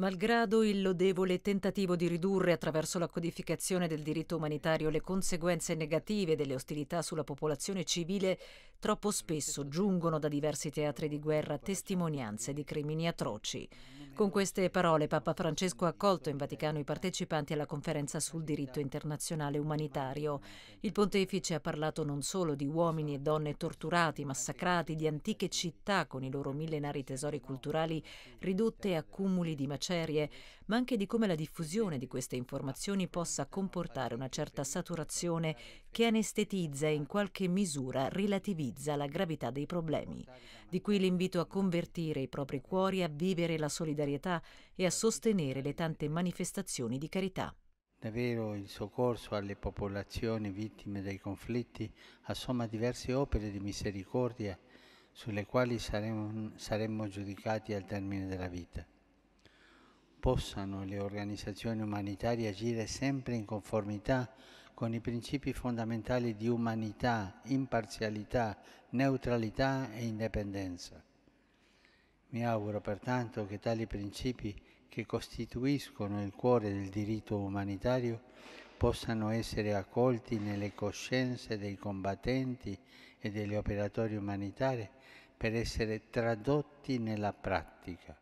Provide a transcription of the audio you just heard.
Malgrado il lodevole tentativo di ridurre attraverso la codificazione del diritto umanitario le conseguenze negative delle ostilità sulla popolazione civile, troppo spesso giungono da diversi teatri di guerra testimonianze di crimini atroci. Con queste parole Papa Francesco ha accolto in Vaticano i partecipanti alla conferenza sul diritto internazionale umanitario. Il pontefice ha parlato non solo di uomini e donne torturati, massacrati, di antiche città con i loro millenari tesori culturali ridotte a cumuli di macerie, ma anche di come la diffusione di queste informazioni possa comportare una certa saturazione che anestetizza e in qualche misura relativizza la gravità dei problemi. Di qui l'invito a convertire i propri cuori a vivere la solidarietà solidarietà e a sostenere le tante manifestazioni di carità. Davvero il soccorso alle popolazioni vittime dei conflitti assomma diverse opere di misericordia sulle quali saremmo, saremmo giudicati al termine della vita. Possano le organizzazioni umanitarie agire sempre in conformità con i principi fondamentali di umanità, imparzialità, neutralità e indipendenza. Mi auguro pertanto che tali principi che costituiscono il cuore del diritto umanitario possano essere accolti nelle coscienze dei combattenti e degli operatori umanitari per essere tradotti nella pratica.